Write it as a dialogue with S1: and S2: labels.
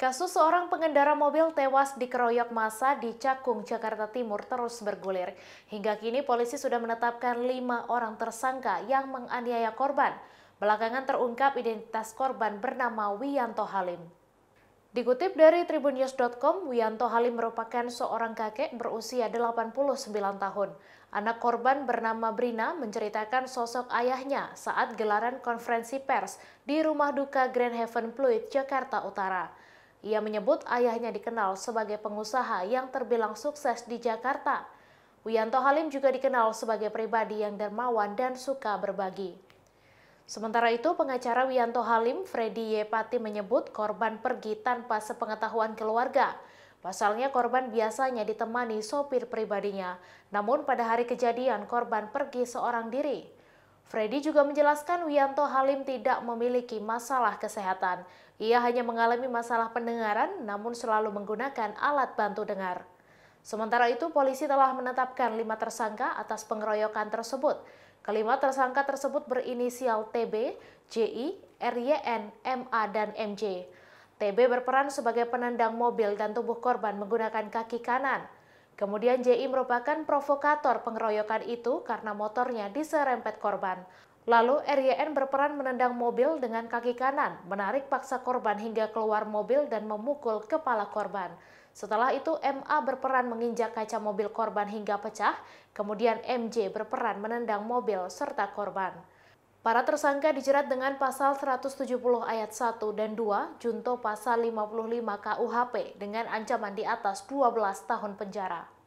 S1: Kasus seorang pengendara mobil tewas dikeroyok massa di Cakung, Jakarta Timur terus bergulir. Hingga kini polisi sudah menetapkan lima orang tersangka yang menganiaya korban. Belakangan terungkap identitas korban bernama Wianto Halim. Dikutip dari tribunnews.com, Wianto Halim merupakan seorang kakek berusia 89 tahun. Anak korban bernama Brina menceritakan sosok ayahnya saat gelaran konferensi pers di rumah duka Grand Heaven Pluit, Jakarta Utara. Ia menyebut ayahnya dikenal sebagai pengusaha yang terbilang sukses di Jakarta. Wianto Halim juga dikenal sebagai pribadi yang dermawan dan suka berbagi. Sementara itu, pengacara Wianto Halim, Freddy Yepati menyebut korban pergi tanpa sepengetahuan keluarga. Pasalnya korban biasanya ditemani sopir pribadinya, namun pada hari kejadian korban pergi seorang diri. Freddy juga menjelaskan Wianto Halim tidak memiliki masalah kesehatan. Ia hanya mengalami masalah pendengaran namun selalu menggunakan alat bantu dengar. Sementara itu, polisi telah menetapkan lima tersangka atas pengeroyokan tersebut. Kelima tersangka tersebut berinisial TB, JI, RYN, MA, dan MJ. TB berperan sebagai penendang mobil dan tubuh korban menggunakan kaki kanan. Kemudian JI merupakan provokator pengeroyokan itu karena motornya diserempet korban. Lalu RYN berperan menendang mobil dengan kaki kanan, menarik paksa korban hingga keluar mobil dan memukul kepala korban. Setelah itu MA berperan menginjak kaca mobil korban hingga pecah, kemudian MJ berperan menendang mobil serta korban. Para tersangka dijerat dengan pasal 170 ayat 1 dan 2 junto pasal 55 KUHP dengan ancaman di atas 12 tahun penjara.